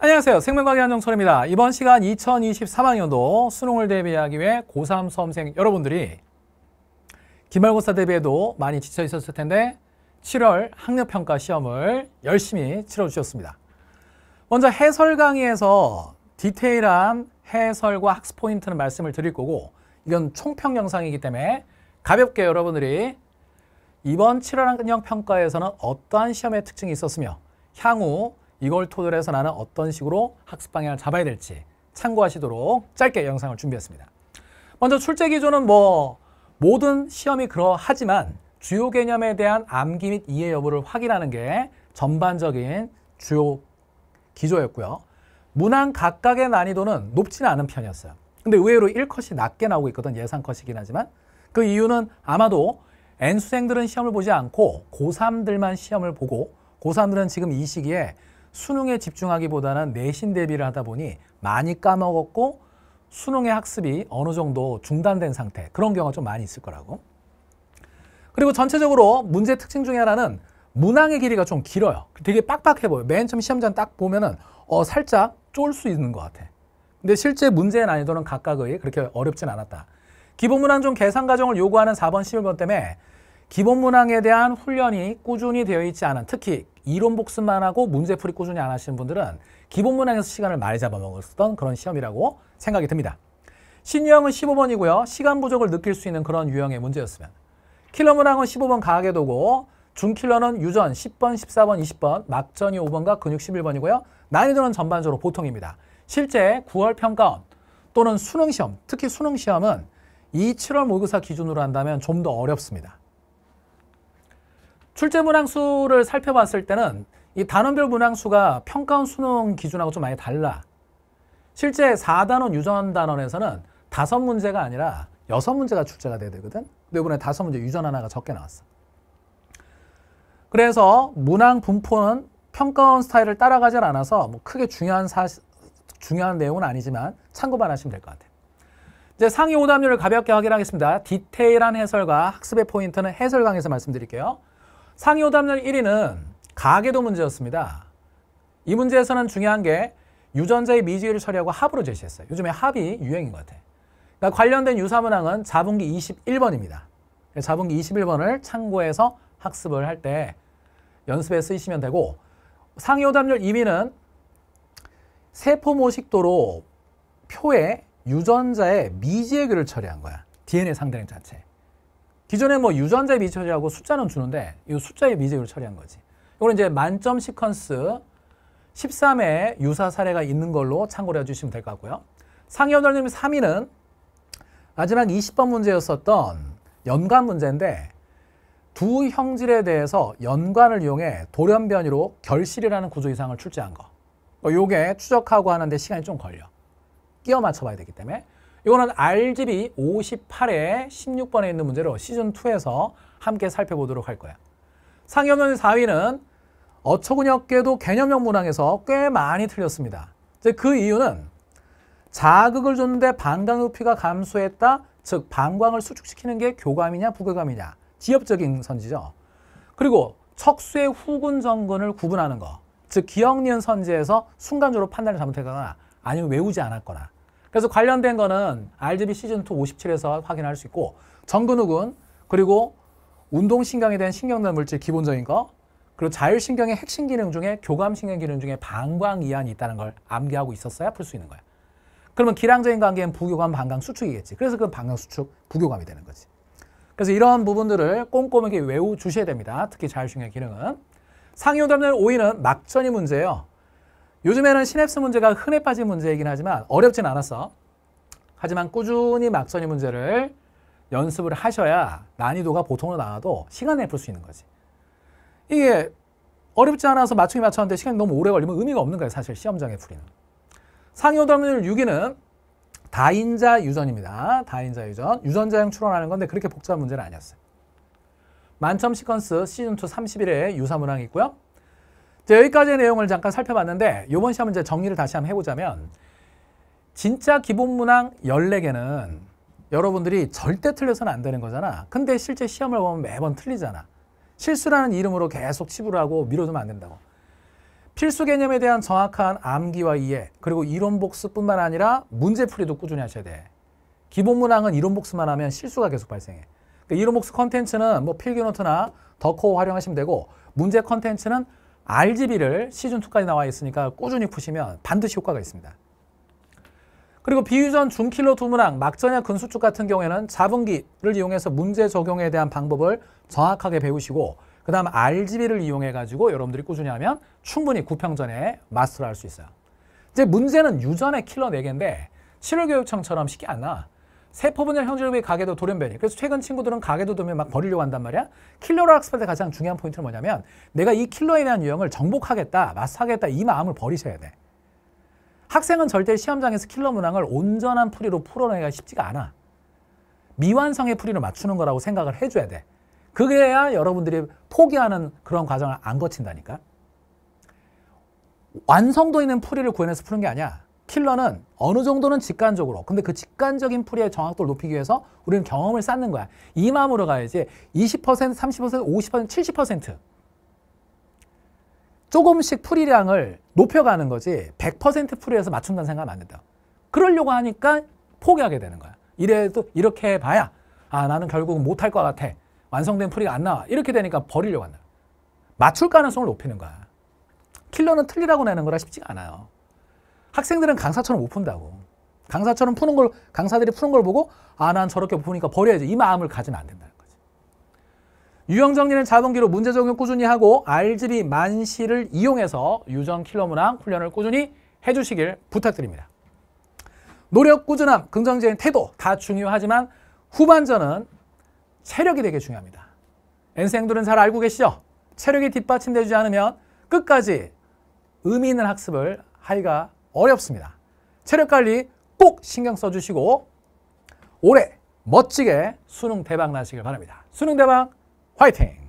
안녕하세요. 생명과학 한정철입니다. 이번 시간 2023학년도 수능을 대비하기 위해 고3 수험생 여러분들이 기말고사 대비에도 많이 지쳐 있었을 텐데 7월 학력평가 시험을 열심히 치러주셨습니다. 먼저 해설 강의에서 디테일한 해설과 학습 포인트는 말씀을 드릴 거고 이건 총평 영상이기 때문에 가볍게 여러분들이 이번 7월 학력평가에서는 어떠한 시험의 특징이 있었으며 향후 이걸 토대로 해서 나는 어떤 식으로 학습 방향을 잡아야 될지 참고하시도록 짧게 영상을 준비했습니다. 먼저 출제 기조는 뭐 모든 시험이 그러하지만 주요 개념에 대한 암기 및 이해 여부를 확인하는 게 전반적인 주요 기조였고요. 문항 각각의 난이도는 높지는 않은 편이었어요. 근데 의외로 1컷이 낮게 나오고 있거든 예상컷이긴 하지만 그 이유는 아마도 N수생들은 시험을 보지 않고 고3들만 시험을 보고 고3들은 지금 이 시기에 수능에 집중하기보다는 내신 대비를 하다 보니 많이 까먹었고 수능의 학습이 어느 정도 중단된 상태 그런 경우가 좀 많이 있을 거라고 그리고 전체적으로 문제 특징 중에 하나는 문항의 길이가 좀 길어요 되게 빡빡해 보여요 맨 처음 시험장 딱 보면은 어 살짝 쫄 수 있는 것 같아 근데 실제 문제의 난이도는 각각의 그렇게 어렵진 않았다 기본 문항 중 계산 과정을 요구하는 4번 11번 때문에 기본 문항에 대한 훈련이 꾸준히 되어 있지 않은 특히 이론 복습만 하고 문제풀이 꾸준히 안 하시는 분들은 기본 문항에서 시간을 많이 잡아먹었던 그런 시험이라고 생각이 듭니다. 신유형은 15번이고요. 시간 부족을 느낄 수 있는 그런 유형의 문제였으면 킬러 문항은 15번 가학의 도고 중킬러는 유전 10번, 14번, 20번, 막전이 5번과 근육 11번이고요. 난이도는 전반적으로 보통입니다. 실제 9월 평가원 또는 수능시험, 특히 수능시험은 이 7월 모의고사 기준으로 한다면 좀 더 어렵습니다. 출제 문항수를 살펴봤을 때는 이 단원별 문항수가 평가원 수능 기준하고 좀 많이 달라. 실제 4단원 유전 단원에서는 다섯 문제가 아니라 여섯 문제가 출제가 돼야 되거든. 근데 이번에 다섯 문제 유전 하나가 적게 나왔어. 그래서 문항 분포는 평가원 스타일을 따라가질 않아서 뭐 크게 중요한 사 중요한 내용은 아니지만 참고만 하시면 될 것 같아요. 이제 상위 오답률을 가볍게 확인하겠습니다. 디테일한 해설과 학습의 포인트는 해설 강에서 말씀드릴게요. 상위오 답률 1위는 가계도 문제였습니다. 이 문제에서는 중요한 게 유전자의 미지를 처리하고 합으로 제시했어요. 요즘에 합이 유행인 것 같아. 그러니까 관련된 유사문항은 자분기 21번입니다. 자분기 21번을 참고해서 학습을 할 때 연습에 쓰시면 되고 상위호 답률 2위는 세포모식도로 표에 유전자의 미지의 글을 처리한 거야. DNA 상대량 자체. 기존에 뭐 유전자의 미제 처리하고 숫자는 주는데 이 숫자의 미제로 처리한 거지. 이거는 이제 만점 시퀀스 13의 유사 사례가 있는 걸로 참고를 해주시면 될 것 같고요. 상현원님 3위는 마지막 20번 문제였었던 연관 문제인데 두 형질에 대해서 연관을 이용해 돌연변이로 결실이라는 구조 이상을 출제한 거. 뭐 요게 추적하고 하는데 시간이 좀 걸려. 끼워 맞춰봐야 되기 때문에 이거는 RGB 58에 16번에 있는 문제로 시즌2에서 함께 살펴보도록 할 거야. 상위없는 4위는 어처구니 없게도 개념형 문항에서 꽤 많이 틀렸습니다. 그 이유는 자극을 줬는데 반광 높이가 감소했다. 즉 반광을 수축시키는 게 교감이냐 부교감이냐. 지엽적인 선지죠. 그리고 척수의 후근 정근을 구분하는 거. 즉 기억니은 선지에서 순간적으로 판단을 잘못했거나 아니면 외우지 않았거나 그래서 관련된 거는 RGB 시즌2 57에서 확인할 수 있고 정근욱은 그리고 운동신경에 대한 신경단 물질 기본적인 거 그리고 자율신경의 핵심 기능 중에 교감신경 기능 중에 방광이완이 있다는 걸 암기하고 있었어야 풀 수 있는 거야. 그러면 기량적인 관계는 부교감, 방광, 수축이겠지. 그래서 그 방광, 수축, 부교감이 되는 거지. 그래서 이런 부분들을 꼼꼼하게 외우 주셔야 됩니다. 특히 자율신경 기능은. 상위 오답률 5위는 막전이 문제예요. 요즘에는 시냅스 문제가 흔해 빠진 문제이긴 하지만 어렵진 않았어. 하지만 꾸준히 막선이 문제를 연습을 하셔야 난이도가 보통으로 나와도 시간에 풀 수 있는 거지. 이게 어렵지 않아서 맞추기 맞췄는데 시간이 너무 오래 걸리면 의미가 없는 거예요. 사실 시험장에 풀이는. 상위 오답률 6위는 다인자 유전입니다. 다인자 유전. 유전자형 출원하는 건데 그렇게 복잡한 문제는 아니었어요. 만점 시퀀스 시즌2 31회 유사문항이 있고요. 여기까지의 내용을 잠깐 살펴봤는데 이번 시험은 이제 정리를 다시 한번 해보자면 진짜 기본 문항 14개는 여러분들이 절대 틀려서는 안 되는 거잖아. 근데 실제 시험을 보면 매번 틀리잖아. 실수라는 이름으로 계속 치부를 하고 밀어주면 안 된다고. 필수 개념에 대한 정확한 암기와 이해 그리고 이론 복습뿐만 아니라 문제풀이도 꾸준히 하셔야 돼. 기본 문항은 이론 복습만 하면 실수가 계속 발생해. 그러니까 이론 복습 컨텐츠는 뭐 필기노트나 더코 활용하시면 되고 문제 컨텐츠는 RGB를 시즌2까지 나와 있으니까 꾸준히 푸시면 반드시 효과가 있습니다. 그리고 비유전 중킬러 두문항, 막전야 근수축 같은 경우에는 자분기를 이용해서 문제 적용에 대한 방법을 정확하게 배우시고 그 다음 RGB를 이용해가지고 여러분들이 꾸준히 하면 충분히 구평전에 마스터를 할 수 있어요. 이제 문제는 유전의 킬러 4개인데 실효교육청처럼 쉽게 안 나와. 세포분열 형질을 가게도 돌연변이. 그래서 최근 친구들은 가게도 돌면막 버리려고 한단 말이야. 킬러를 학습할 때 가장 중요한 포인트는 뭐냐면 내가 이 킬러에 대한 유형을 정복하겠다, 마스터하겠다 이 마음을 버리셔야 돼. 학생은 절대 시험장에서 킬러 문항을 온전한 풀이로 풀어내기가 쉽지가 않아. 미완성의 풀이를 맞추는 거라고 생각을 해줘야 돼. 그래야 여러분들이 포기하는 그런 과정을 안 거친다니까. 완성도 있는 풀이를 구현해서 푸는 게 아니야. 킬러는 어느 정도는 직관적으로 근데 그 직관적인 풀이의 정확도를 높이기 위해서 우리는 경험을 쌓는 거야 이 마음으로 가야지 20% 30% 50% 70% 조금씩 풀이량을 높여가는 거지 100% 풀이에서 맞춘다는 생각은 안 된다 그러려고 하니까 포기하게 되는 거야 이래도 이렇게 해봐야 아 나는 결국 못할 것 같아 완성된 풀이가 안 나와 이렇게 되니까 버리려고 한다 맞출 가능성을 높이는 거야 킬러는 틀리라고 내는 거라 쉽지가 않아요 학생들은 강사처럼 못 푼다고. 강사처럼 푸는 걸 강사들이 푸는 걸 보고 아 난 저렇게 푸니까 버려야지 이 마음을 가지면 안 된다는 거지. 유형 정리는 자본기로 문제 적용 꾸준히 하고 RGB 만시를 이용해서 유전 킬러 문항 훈련을 꾸준히 해주시길 부탁드립니다. 노력, 꾸준함, 긍정적인 태도 다 중요하지만 후반전은 체력이 되게 중요합니다. N생들은 잘 알고 계시죠? 체력이 뒷받침되지 않으면 끝까지 의미 있는 학습을 하기가 어렵습니다. 체력 관리 꼭 신경 써주시고 올해 멋지게 수능 대박 나시길 바랍니다. 수능 대박 화이팅!